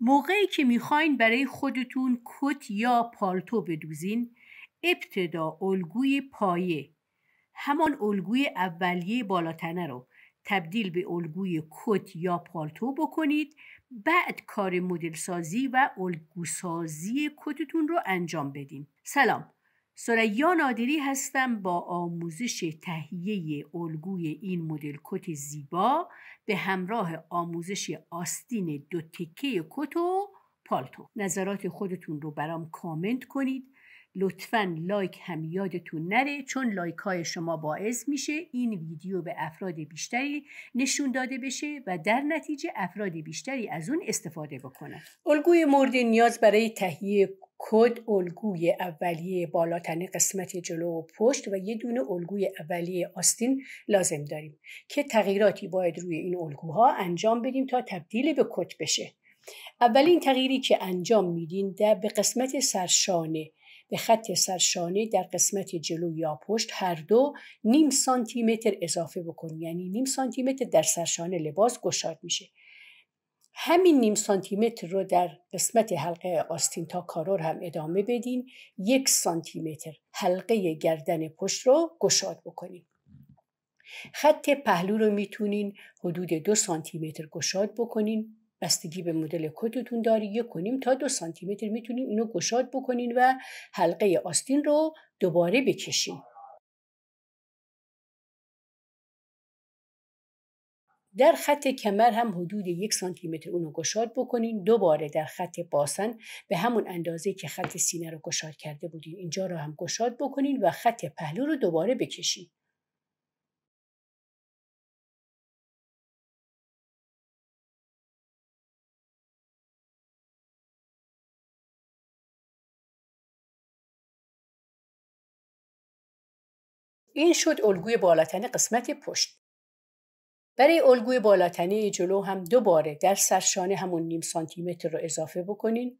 موقعی که میخواین برای خودتون کت یا پالتو بدوزین ابتدا الگوی پایه همان الگوی اولیه بالاتنه رو تبدیل به الگوی کت یا پالتو بکنید بعد کار مدلسازی و الگوسازی کتتون رو انجام بدین سلام سریا نادری هستم با آموزش تهیه الگوی این مدل کت زیبا به همراه آموزش آستین دو تکه کت و پالتو نظرات خودتون رو برام کامنت کنید لطفا لایک هم یادتون نره چون لایک های شما باعث میشه این ویدیو به افراد بیشتری نشون داده بشه و در نتیجه افراد بیشتری از اون استفاده بکنن الگوی مورد نیاز برای تهیه کد الگوی اولیه بالاتنه قسمت جلو و پشت و یه دونه الگوی اولیه آستین لازم داریم که تغییراتی باید روی این الگوها انجام بدیم تا تبدیل به کد بشه اولین تغییری که انجام میدین در به قسمت سرشانه به خط سرشانه در قسمت جلو یا پشت هر دو نیم سانتی متر اضافه بکنیم یعنی نیم سانتی متر در سرشانه لباس گشاد میشه همین نیم سانتی متر رو در قسمت حلقه آستین تا کارور هم ادامه بدین یک سانتیمتر حلقه گردن پشت رو گشاد بکنین خط پهلو رو میتونین حدود دو سانتی متر گشاد بکنین بستگی به مدل کتتون داری یک کنیم تا دو سانتیمتر متر میتونین اینو گشاد بکنین و حلقه آستین رو دوباره بکشین در خط کمر هم حدود یک سانتی متر اونو گشاد بکنین دوباره در خط باسن به همون اندازه که خط سینه رو گشاد کرده بودین اینجا رو هم گشاد بکنین و خط پهلو رو دوباره بکشین این شد الگوی بالاتنه قسمت پشت برای الگوی بالاتنه جلو هم دوباره در سرشانه همون نیم متر رو اضافه بکنین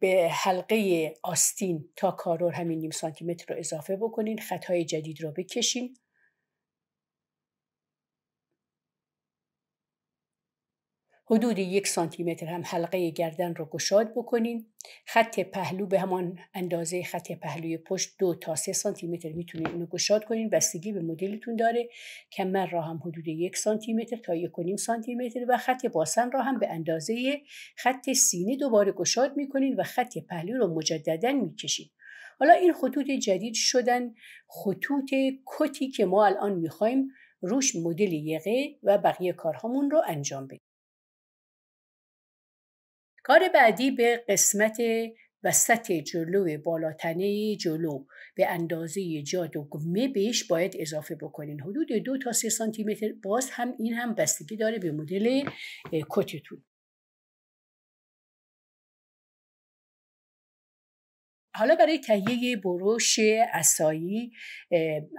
به حلقه آستین تا کارور همین نیم متر رو اضافه بکنین خطهای جدید رو بکشین حدود یک سانتی متر هم حلقه گردن رو گشاد بکنین خط پهلو به همان اندازه خط پهلوی پشت دو تا سه سانتی متر میتونین اینو گشاد کنین بستگی به مدلتون داره کمر را هم حدود یک سانتی متر تا یک سانتی متر و خط باسن را هم به اندازه خط سینه دوباره گشاد میکنین و خط پهلو رو مجددا میکشید. حالا این خطوط جدید شدن خطوط کتی که ما الان میخوایم روش مدل یقه و بقیه کارهامون رو انجام بدیم کار بعدی به قسمت وسط جلو بالاتنه جلو به اندازه جاد و گمه بهش باید اضافه بکنین حدود دو تا سه سانتی متر باز هم این هم بستگی داره به مدل کتتون حالا برای تهیه بروش اسایی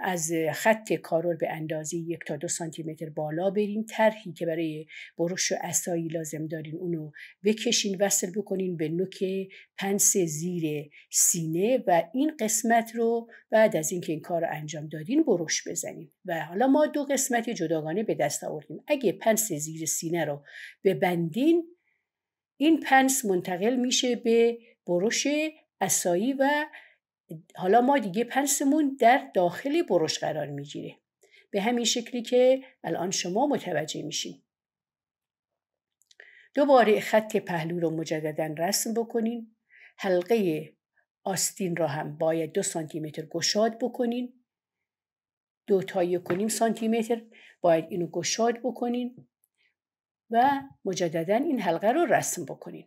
از خط کارول به اندازه یک تا دو سانتی متر بالا بریم طرحی که برای بروش اسایی لازم دارین اونو بکشین وصل بکنین به نوک پنس زیر سینه و این قسمت رو بعد از اینکه این کار رو انجام دادین بروش بزنین و حالا ما دو قسمت جداگانه به دست آوردیم اگه پنس زیر سینه رو ببندین این پنس منتقل میشه به بروش اسایی و حالا ما دیگه پنسمون در داخل بروش قرار میگیره به همین شکلی که الان شما متوجه میشین دوباره خط پهلو رو مجددا رسم بکنین حلقه آستین را هم باید دو سانتی متر گشاد بکنین دو تا یک سانتی متر باید اینو گشاد بکنین و مجددا این حلقه رو رسم بکنین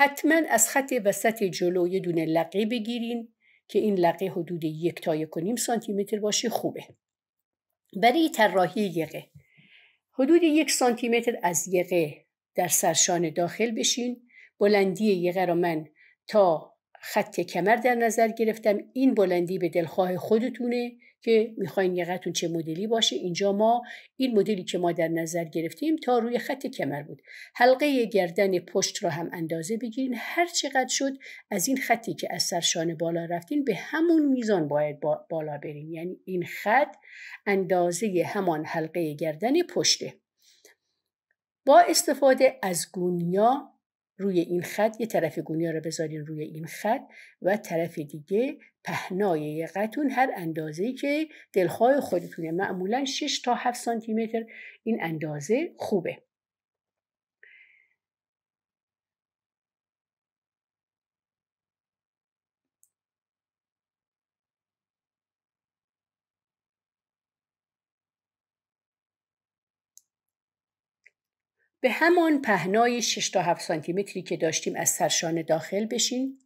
حتما از خط وسط جلو یه دونه لقه بگیرین که این لقه حدود یک تا یک سانتی متر باشه خوبه برای طراحی یقه حدود یک سانتی متر از یقه در سرشان داخل بشین بلندی یقه رو من تا خط کمر در نظر گرفتم این بلندی به دلخواه خودتونه که میخواین یقتون چه مدلی باشه اینجا ما این مدلی که ما در نظر گرفتیم تا روی خط کمر بود حلقه گردن پشت رو هم اندازه بگیرین هر چقدر شد از این خطی که از سرشانه بالا رفتین به همون میزان باید بالا برین یعنی این خط اندازه همان حلقه گردن پشته با استفاده از گونیا روی این خط یه طرف گونیا رو بذارین روی این خط و طرف دیگه پهنای قطون هر اندازه که دلخواه خودتونه معمولا 6 تا 7 سانتی متر این اندازه خوبه به همان پهنای 6 تا 7 سانتی متری که داشتیم از سرشانه داخل بشین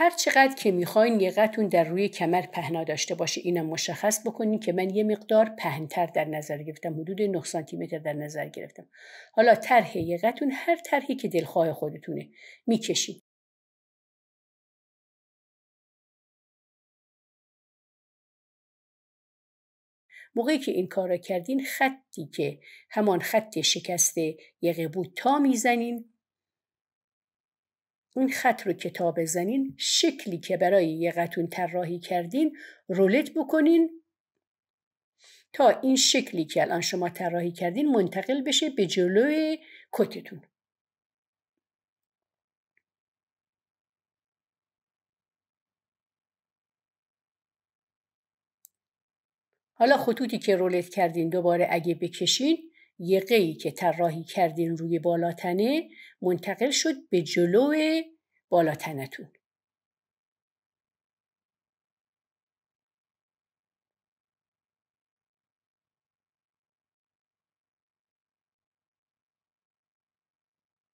هر چقدر که میخواین یقتون در روی کمر پهنا داشته باشه اینم مشخص بکنین که من یه مقدار پهنتر در نظر گرفتم حدود 9 سانتی متر در نظر گرفتم حالا طرح یقتون هر طرحی که دلخواه خودتونه میکشید موقعی که این کار را کردین خطی که همان خط شکسته یقه بود تا میزنین این خط رو که تا بزنین شکلی که برای یه قطون طراحی کردین رولت بکنین تا این شکلی که الان شما طراحی کردین منتقل بشه به جلوی کتتون حالا خطوطی که رولت کردین دوباره اگه بکشین ای که طراحی کردین روی بالاتنه منتقل شد به جلو بالاتنتون.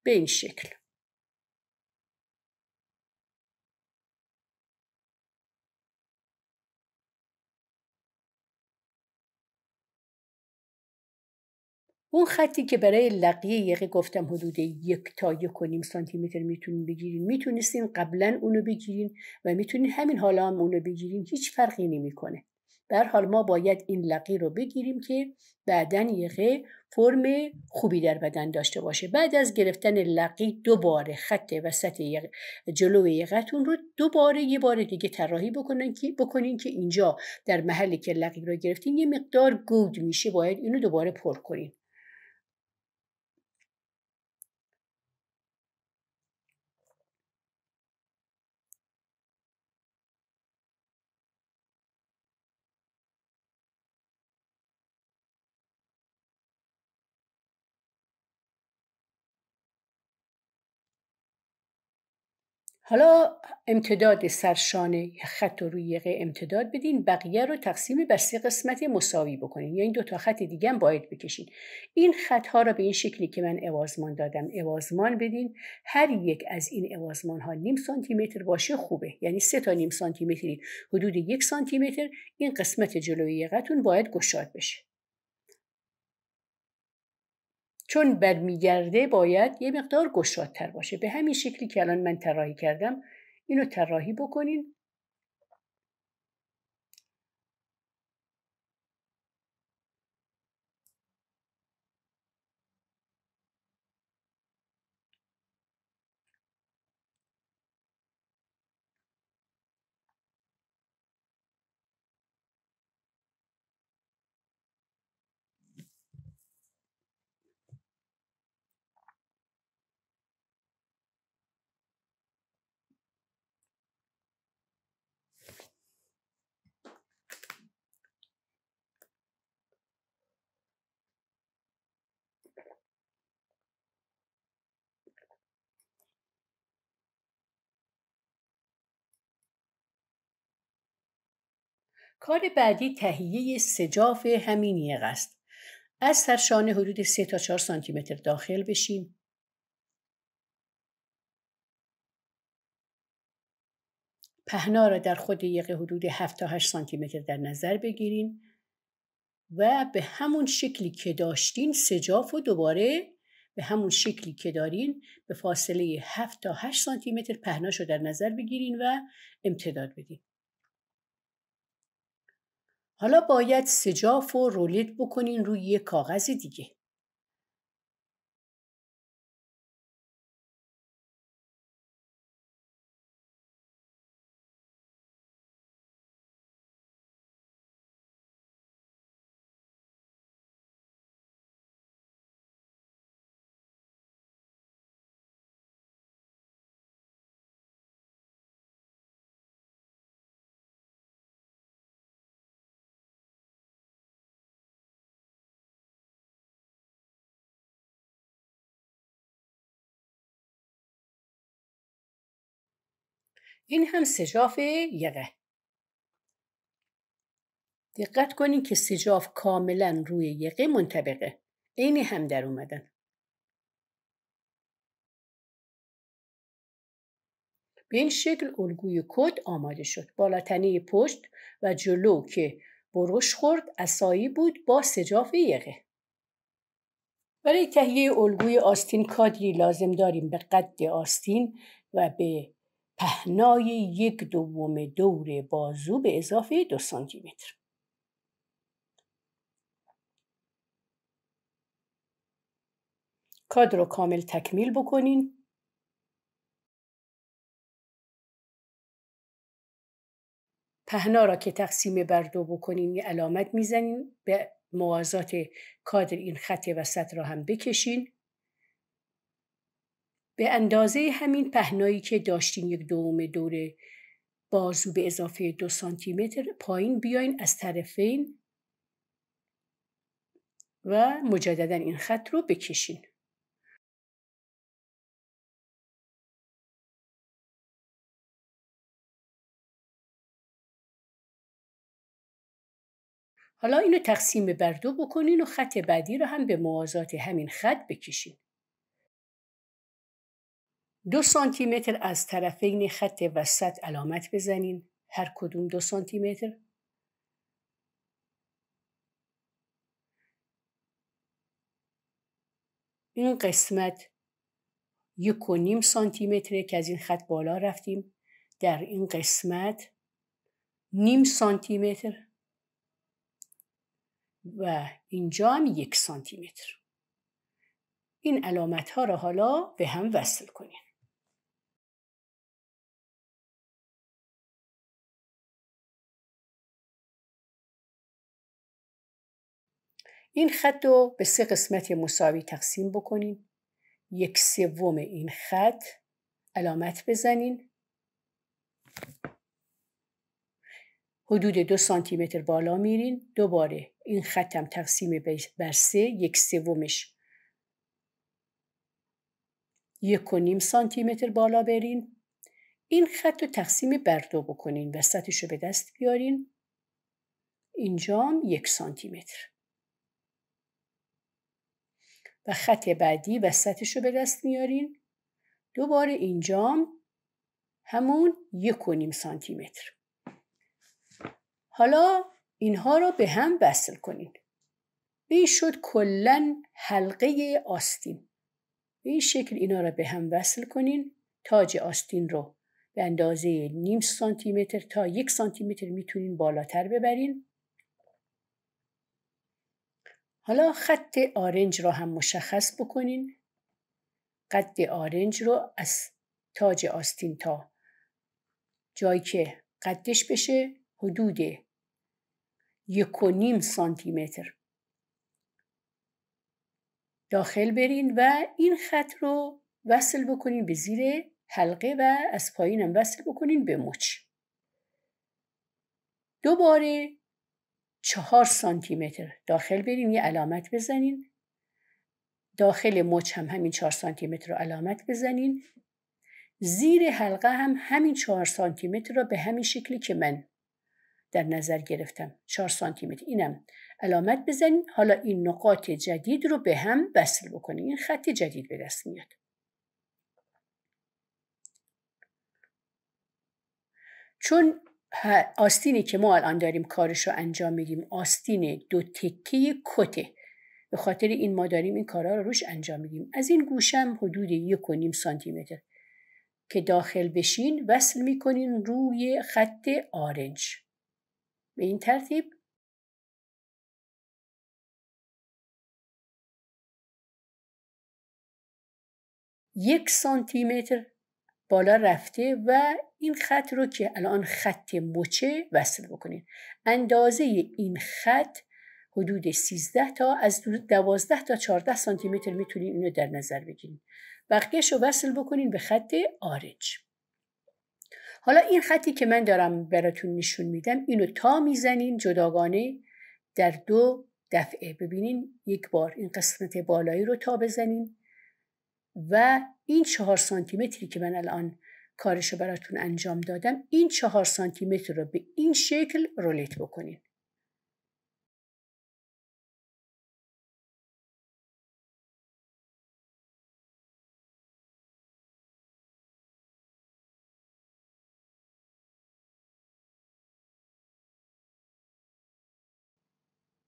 به این شکل. اون خطی که برای لقیه یقه گفتم حدود یک تا یک و سانتی متر میتونین بگیرین میتونستین قبلا اونو بگیرین و میتونین همین حالا هم اونو بگیرین هیچ فرقی نمیکنه در حال ما باید این لقی رو بگیریم که بعدا یقه فرم خوبی در بدن داشته باشه بعد از گرفتن لقی دوباره خط وسط جلو یقتون رو دوباره یه بار دیگه تراحی بکنن که بکنین که اینجا در محلی که لقی رو گرفتین یه مقدار گود میشه باید اینو دوباره پر کنین حالا امتداد سرشانه خط رو روی امتداد بدین بقیه رو تقسیم بر سه قسمت مساوی بکنین یا یعنی این دو تا خط دیگه هم باید بکشین این خط ها رو به این شکلی که من اوازمان دادم اوازمان بدین هر یک از این اوازمان ها نیم سانتی متر باشه خوبه یعنی سه تا نیم سانتی متری حدود یک سانتی متر این قسمت یقه یقتون باید گشاد بشه چون برمیگرده باید یه مقدار گشادتر باشه به همین شکلی که الان من طراحی کردم اینو طراحی بکنین کار بعدی تهیه سجاف همین یق است. از سرشانه حدود 3 تا 4 سانتی متر داخل بشیم. پهنا را در خود یقه حدود 7 تا 8 سانتی متر در نظر بگیرین و به همون شکلی که داشتین سجاف و دوباره به همون شکلی که دارین به فاصله 7 تا 8 سانتی متر پهناش رو در نظر بگیرین و امتداد بدین. حالا باید سجاف و رولت بکنین روی یه کاغذ دیگه این هم سجاف یقه دقت کنید که سجاف کاملا روی یقه منطبقه عین هم در اومدن به این شکل الگوی کد آماده شد بالاتنه پشت و جلو که بروش خورد اسایی بود با سجاف یقه برای تهیه الگوی آستین کادری لازم داریم به قد آستین و به پهنای یک دوم دور بازو به اضافه دو سانتی متر کادر رو کامل تکمیل بکنین پهنا را که تقسیم بر دو بکنین علامت میزنین به موازات کادر این خط وسط را هم بکشین به اندازه همین پهنایی که داشتین یک دوم دور بازو به اضافه دو سانتیمتر پایین بیاین از طرفین و مجددا این خط رو بکشین. حالا اینو تقسیم بر دو بکنین و خط بعدی رو هم به موازات همین خط بکشین. دو سانتی متر از طرفین خط وسط علامت بزنین هر کدوم دو سانتی متر این قسمت یک و نیم سانتی متره که از این خط بالا رفتیم در این قسمت نیم سانتی متر و اینجا هم یک سانتی متر این علامت ها را حالا به هم وصل کنیم این خط رو به سه قسمت مساوی تقسیم بکنین. یک سوم این خط علامت بزنین حدود دو سانتی متر بالا میرین دوباره این خطم تقسیم بر سه یک سومش یک و نیم سانتی متر بالا برین این خط رو تقسیم بر دو بکنین وسطش رو به دست بیارین اینجام یک سانتی متر و خط بعدی وسطش رو به دست میارین دوباره اینجام همون یک و نیم سانتی متر حالا اینها رو به هم وصل کنین این شد کلا حلقه آستین به این شکل اینا رو به هم وصل کنین تاج آستین رو به اندازه نیم سانتی متر تا یک سانتی متر میتونین بالاتر ببرین حالا خط آرنج را هم مشخص بکنین قد آرنج رو از تاج آستین تا جایی که قدش بشه حدود یک و نیم سانتی متر داخل برین و این خط رو وصل بکنین به زیر حلقه و از پایینم وصل بکنین به مچ دوباره چهار سانتی متر داخل بریم یه علامت بزنین داخل مچ هم همین چهار سانتی متر رو علامت بزنین زیر حلقه هم همین چهار سانتی متر رو به همین شکلی که من در نظر گرفتم چهار سانتی متر اینم علامت بزنین حالا این نقاط جدید رو به هم وصل بکنین این خط جدید به دست میاد چون آستینی که ما الان داریم کارش رو انجام میدیم آستین دو تکه کته به خاطر این ما داریم این کارها رو روش انجام میدیم از این گوشم حدود یک و نیم سانتی متر که داخل بشین وصل میکنین روی خط آرنج به این ترتیب یک سانتی متر بالا رفته و این خط رو که الان خط مچه وصل بکنید. اندازه این خط حدود 13 تا از 12 تا 14 سانتی متر میتونین اینو در نظر بگیرین بقیهش رو وصل بکنین به خط آرج. حالا این خطی که من دارم براتون نشون میدم اینو تا میزنین جداگانه در دو دفعه ببینین یک بار این قسمت بالایی رو تا بزنین و این چهار سانتی که من الان کارش رو براتون انجام دادم این چهار سانتی متر رو به این شکل رولیت بکنین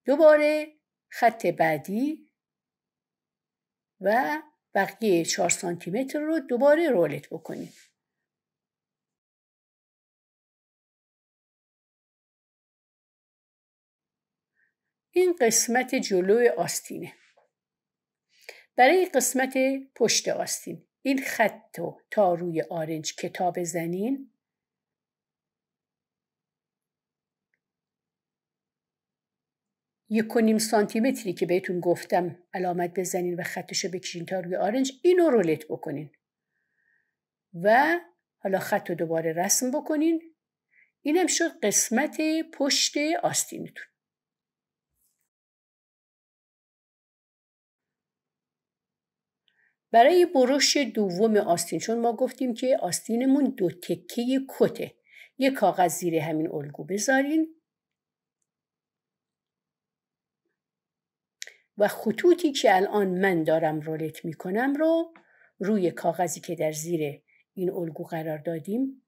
دوباره خط بعدی و بقیه 4 سانتی متر رو دوباره رولت بکنید این قسمت جلو آستینه برای قسمت پشت آستین این خط و تا روی آرنج کتاب زنین یک و نیم سانتیمتری که بهتون گفتم علامت بزنین و خطشو بکشین تا روی آرنج اینو رولت بکنین و حالا خط رو دوباره رسم بکنین اینم شد قسمت پشت آستینتون برای برش دوم آستین چون ما گفتیم که آستینمون دو تکه کته یه کاغذ زیر همین الگو بذارین و خطوطی که الان من دارم رولت میکنم رو روی کاغذی که در زیر این الگو قرار دادیم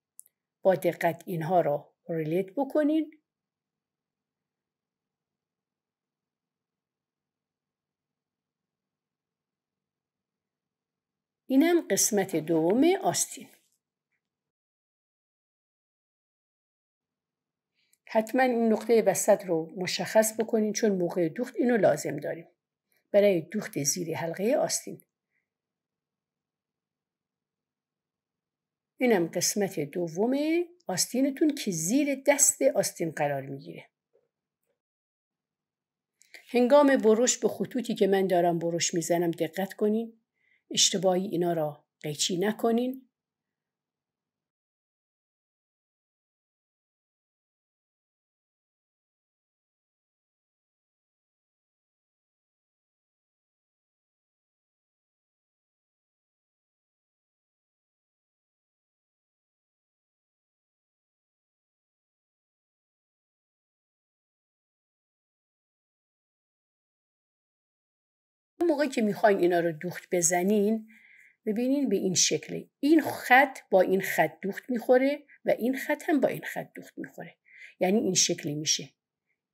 با دقت اینها رو رولت بکنین اینم قسمت دوم آستین حتما این نقطه وسط رو مشخص بکنین چون موقع دوخت اینو لازم داریم برای دوخت زیر حلقه آستین اینم قسمت دوم آستینتون که زیر دست آستین قرار میگیره هنگام برش به خطوطی که من دارم برش میزنم دقت کنین اشتباهی اینا را قیچی نکنین موقع که میخواین اینا رو دوخت بزنین ببینین به این شکله این خط با این خط دوخت میخوره و این خط هم با این خط دوخت میخوره یعنی این شکلی میشه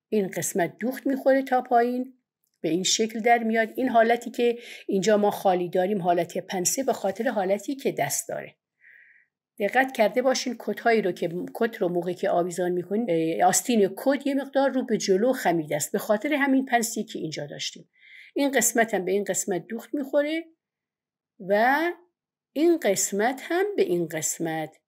این قسمت دوخت میخوره تا پایین به این شکل در میاد این حالتی که اینجا ما خالی داریم حالت پنسه به خاطر حالتی که دست داره دقت کرده باشین کتهایی رو که کت رو موقعی که آویزان میکنین آستین کت یه مقدار رو به جلو خمیده است به خاطر همین پنسی که اینجا داشتیم این قسمت هم به این قسمت دوخت میخوره و این قسمت هم به این قسمت